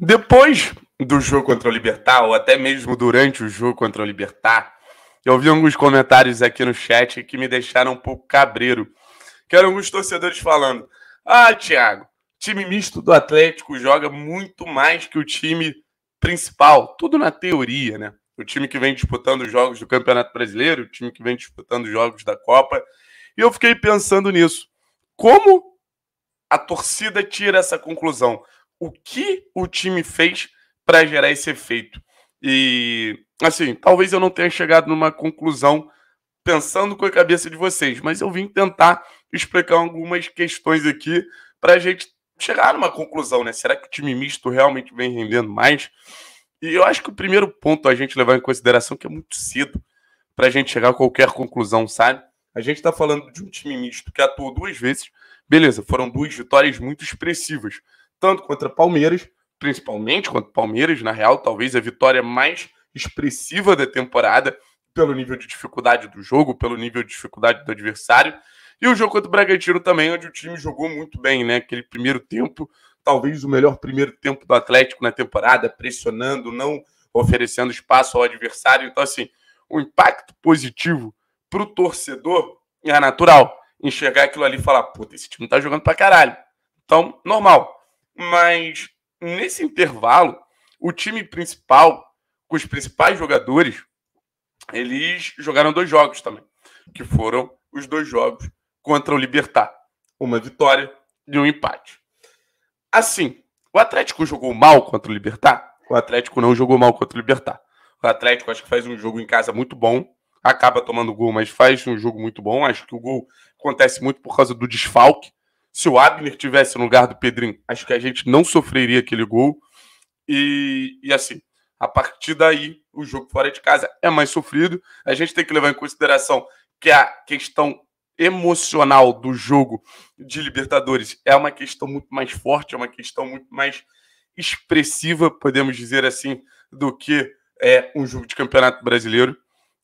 Depois do jogo contra o Libertar, ou até mesmo durante o jogo contra o Libertar, eu vi alguns comentários aqui no chat que me deixaram um pouco cabreiro. Que eram alguns torcedores falando: Ah, Thiago, time misto do Atlético joga muito mais que o time principal. Tudo na teoria, né? O time que vem disputando os jogos do Campeonato Brasileiro, o time que vem disputando os jogos da Copa. E eu fiquei pensando nisso. Como a torcida tira essa conclusão? o que o time fez para gerar esse efeito. E, assim, talvez eu não tenha chegado numa conclusão pensando com a cabeça de vocês, mas eu vim tentar explicar algumas questões aqui para a gente chegar numa conclusão, né? Será que o time misto realmente vem rendendo mais? E eu acho que o primeiro ponto a gente levar em consideração é que é muito cedo para a gente chegar a qualquer conclusão, sabe? A gente está falando de um time misto que atuou duas vezes. Beleza, foram duas vitórias muito expressivas tanto contra Palmeiras, principalmente contra Palmeiras, na real, talvez a vitória mais expressiva da temporada, pelo nível de dificuldade do jogo, pelo nível de dificuldade do adversário. E o jogo contra o Bragantino também, onde o time jogou muito bem, né? Aquele primeiro tempo, talvez o melhor primeiro tempo do Atlético na temporada, pressionando, não oferecendo espaço ao adversário. Então, assim, o impacto positivo para o torcedor é natural. Enxergar aquilo ali e falar, puta, esse time tá jogando pra caralho. Então, normal. Mas nesse intervalo, o time principal, com os principais jogadores, eles jogaram dois jogos também, que foram os dois jogos contra o Libertar. Uma vitória e um empate. Assim, o Atlético jogou mal contra o Libertar? O Atlético não jogou mal contra o Libertar. O Atlético acho que faz um jogo em casa muito bom, acaba tomando gol, mas faz um jogo muito bom. Acho que o gol acontece muito por causa do desfalque se o Abner tivesse no lugar do Pedrinho, acho que a gente não sofreria aquele gol. E, e assim, a partir daí, o jogo fora de casa é mais sofrido. A gente tem que levar em consideração que a questão emocional do jogo de Libertadores é uma questão muito mais forte, é uma questão muito mais expressiva, podemos dizer assim, do que é um jogo de campeonato brasileiro.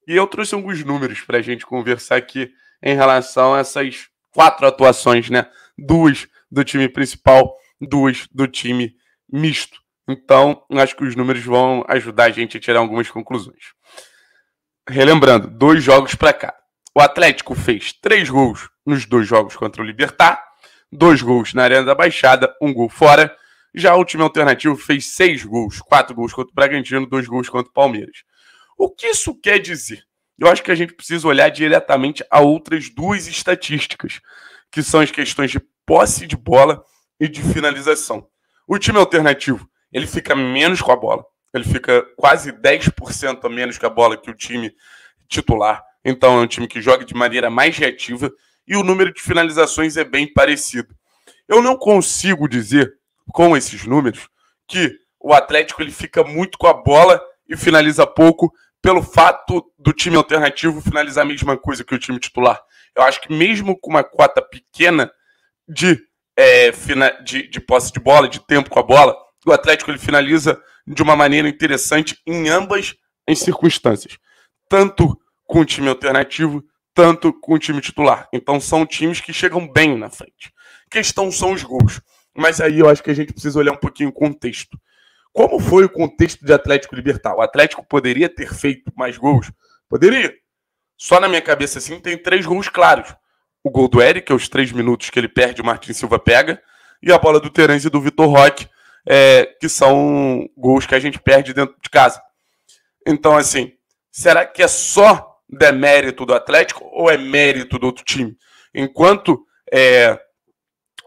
E eu trouxe alguns números para a gente conversar aqui em relação a essas quatro atuações né, duas do time principal, duas do time misto. Então, acho que os números vão ajudar a gente a tirar algumas conclusões. Relembrando, dois jogos para cá. O Atlético fez três gols nos dois jogos contra o Libertar, dois gols na Arena da Baixada, um gol fora. Já o time alternativo fez seis gols, quatro gols contra o Bragantino, dois gols contra o Palmeiras. O que isso quer dizer? Eu acho que a gente precisa olhar diretamente a outras duas estatísticas que são as questões de posse de bola e de finalização. O time alternativo, ele fica menos com a bola. Ele fica quase 10% a menos com a bola que o time titular. Então é um time que joga de maneira mais reativa e o número de finalizações é bem parecido. Eu não consigo dizer com esses números que o Atlético ele fica muito com a bola e finaliza pouco pelo fato do time alternativo finalizar a mesma coisa que o time titular. Eu acho que mesmo com uma cota pequena de, é, fina, de, de posse de bola, de tempo com a bola, o Atlético ele finaliza de uma maneira interessante em ambas as circunstâncias. Tanto com o time alternativo, tanto com o time titular. Então são times que chegam bem na frente. A questão são os gols. Mas aí eu acho que a gente precisa olhar um pouquinho o contexto. Como foi o contexto de Atlético Libertar? O Atlético poderia ter feito mais gols? Poderia só na minha cabeça assim, tem três gols claros. O gol do Eric, aos três minutos que ele perde, o Martin Silva pega. E a bola do Terence e do Vitor Roque, é, que são gols que a gente perde dentro de casa. Então, assim, será que é só demérito do Atlético ou é mérito do outro time? Enquanto é,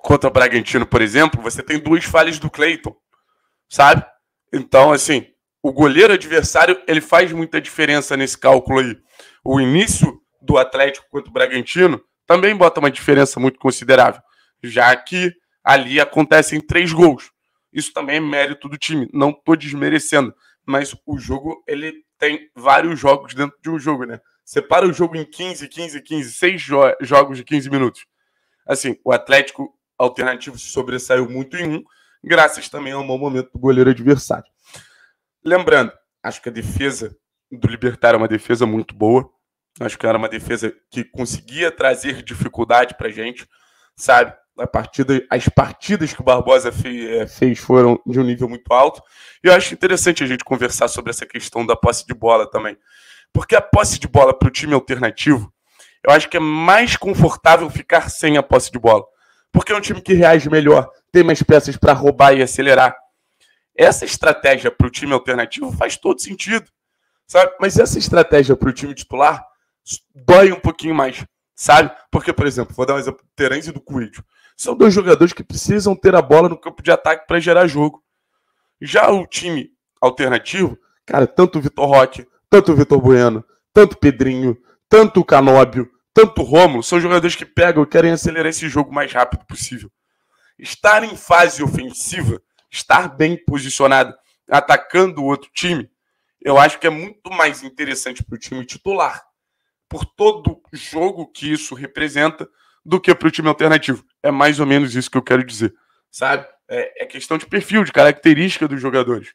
contra o Bragantino, por exemplo, você tem duas falhas do Cleiton, sabe? Então, assim, o goleiro adversário ele faz muita diferença nesse cálculo aí o início do Atlético contra o Bragantino, também bota uma diferença muito considerável, já que ali acontecem três gols. Isso também é mérito do time, não estou desmerecendo, mas o jogo ele tem vários jogos dentro de um jogo, né? Separa o jogo em 15, 15, 15, seis jo jogos de 15 minutos. Assim, o Atlético alternativo se sobressaiu muito em um, graças também ao mau momento do goleiro adversário. Lembrando, acho que a defesa do Libertar é uma defesa muito boa. Acho que era uma defesa que conseguia trazer dificuldade para gente, sabe? A partida, as partidas que o Barbosa é, fez foram de um nível muito alto. E eu acho interessante a gente conversar sobre essa questão da posse de bola também. Porque a posse de bola para o time alternativo, eu acho que é mais confortável ficar sem a posse de bola. Porque é um time que reage melhor, tem mais peças para roubar e acelerar. Essa estratégia para o time alternativo faz todo sentido sabe? Mas essa estratégia para o time titular dói um pouquinho mais, sabe? Porque, por exemplo, vou dar um exemplo do Terence e do Coelho. São dois jogadores que precisam ter a bola no campo de ataque para gerar jogo. Já o time alternativo, cara, tanto o Vitor Roque, tanto o Vitor Bueno, tanto o Pedrinho, tanto o Canóbio, tanto o Romulo, são jogadores que pegam e querem acelerar esse jogo o mais rápido possível. Estar em fase ofensiva, estar bem posicionado, atacando o outro time, eu acho que é muito mais interessante para o time titular, por todo jogo que isso representa, do que para o time alternativo. É mais ou menos isso que eu quero dizer, sabe? É, é questão de perfil, de característica dos jogadores.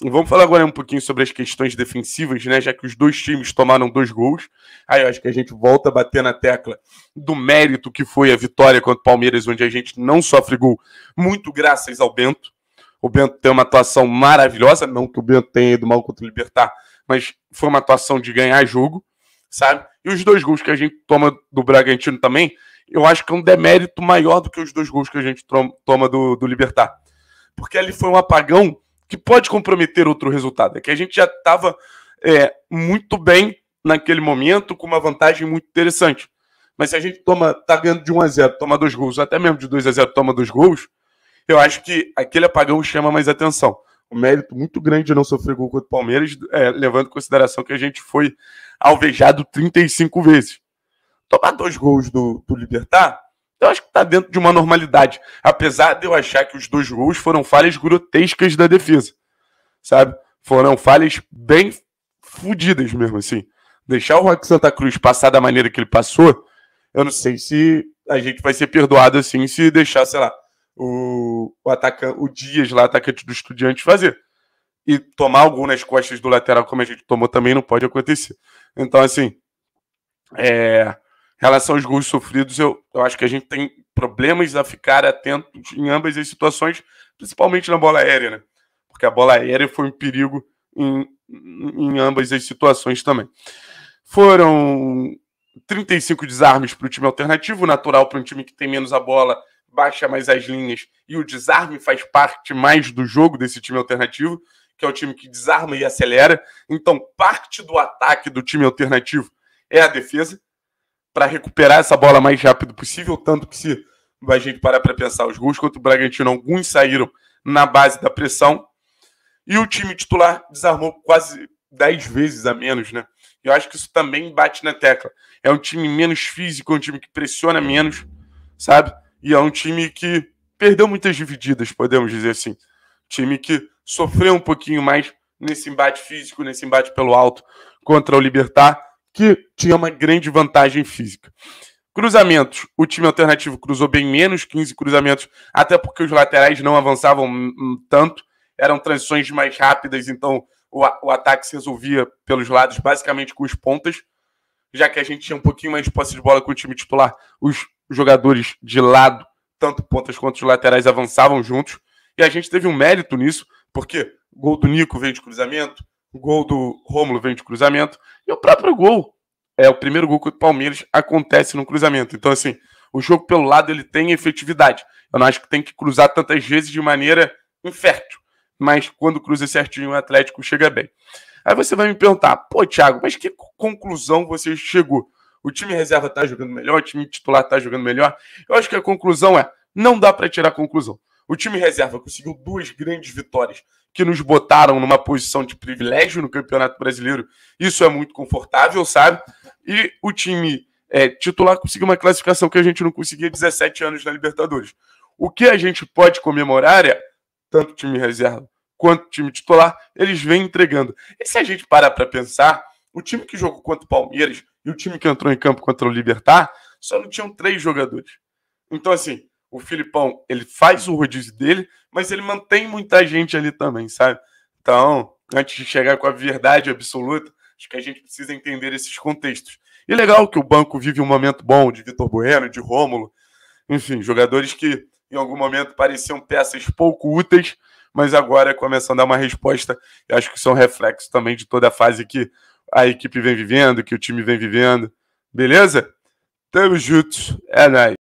Vamos falar agora um pouquinho sobre as questões defensivas, né? Já que os dois times tomaram dois gols. Aí eu acho que a gente volta a bater na tecla do mérito que foi a vitória contra o Palmeiras, onde a gente não sofre gol, muito graças ao Bento. O Bento tem uma atuação maravilhosa, não que o Bento tenha ido mal contra o Libertar, mas foi uma atuação de ganhar jogo, sabe? E os dois gols que a gente toma do Bragantino também, eu acho que é um demérito maior do que os dois gols que a gente toma do, do Libertar. Porque ali foi um apagão que pode comprometer outro resultado. É que a gente já estava é, muito bem naquele momento, com uma vantagem muito interessante. Mas se a gente toma, tá ganhando de 1 a 0 toma dois gols, até mesmo de 2 a 0 toma dois gols, eu acho que aquele apagão chama mais atenção. O mérito muito grande de não sofrer gol contra o Palmeiras, é, levando em consideração que a gente foi alvejado 35 vezes. Tomar dois gols do, do Libertar, eu acho que está dentro de uma normalidade. Apesar de eu achar que os dois gols foram falhas grotescas da defesa. Sabe? Foram falhas bem fodidas mesmo, assim. Deixar o Roque Santa Cruz passar da maneira que ele passou, eu não sei se a gente vai ser perdoado assim se deixar, sei lá, o, o, atacante o Dias, lá, atacante do estudiante, fazer. E tomar algum nas costas do lateral, como a gente tomou, também não pode acontecer. Então, assim, é, em relação aos gols sofridos, eu, eu acho que a gente tem problemas a ficar atentos em ambas as situações, principalmente na bola aérea, né? Porque a bola aérea foi um perigo em, em ambas as situações também. Foram 35 desarmes para o time alternativo, natural para um time que tem menos a bola baixa mais as linhas e o desarme faz parte mais do jogo desse time alternativo, que é o time que desarma e acelera. Então, parte do ataque do time alternativo é a defesa, para recuperar essa bola mais rápido possível. Tanto que, se a gente parar para pensar, os gols contra o Bragantino, alguns saíram na base da pressão. E o time titular desarmou quase 10 vezes a menos, né? Eu acho que isso também bate na tecla. É um time menos físico, é um time que pressiona menos, sabe? E é um time que perdeu muitas divididas, podemos dizer assim. Time que sofreu um pouquinho mais nesse embate físico, nesse embate pelo alto contra o Libertar, que tinha uma grande vantagem física. Cruzamentos. O time alternativo cruzou bem menos, 15 cruzamentos, até porque os laterais não avançavam tanto, eram transições mais rápidas, então o, o ataque se resolvia pelos lados, basicamente com as pontas, já que a gente tinha um pouquinho mais de posse de bola com o time titular. Os jogadores de lado, tanto pontas quanto os laterais, avançavam juntos. E a gente teve um mérito nisso, porque o gol do Nico veio de cruzamento, o gol do Rômulo veio de cruzamento, e o próprio gol, é o primeiro gol que o Palmeiras acontece no cruzamento. Então, assim, o jogo pelo lado ele tem efetividade. Eu não acho que tem que cruzar tantas vezes de maneira infértil, mas quando cruza certinho, o Atlético chega bem. Aí você vai me perguntar, pô, Thiago, mas que conclusão você chegou? o time reserva está jogando melhor, o time titular está jogando melhor. Eu acho que a conclusão é: não dá para tirar a conclusão. O time reserva conseguiu duas grandes vitórias que nos botaram numa posição de privilégio no Campeonato Brasileiro. Isso é muito confortável, sabe? E o time é, titular conseguiu uma classificação que a gente não conseguia 17 anos na Libertadores. O que a gente pode comemorar é tanto time reserva quanto time titular, eles vêm entregando. E se a gente parar para pensar, o time que jogou contra o Palmeiras e o time que entrou em campo contra o Libertar só não tinham três jogadores. Então, assim, o Filipão, ele faz o rodízio dele, mas ele mantém muita gente ali também, sabe? Então, antes de chegar com a verdade absoluta, acho que a gente precisa entender esses contextos. E legal que o banco vive um momento bom de Vitor Bueno, de Rômulo, enfim, jogadores que em algum momento pareciam peças pouco úteis, mas agora começam a dar uma resposta. Eu acho que são é reflexos também de toda a fase que a equipe vem vivendo, que o time vem vivendo. Beleza? Tamo junto. É nóis.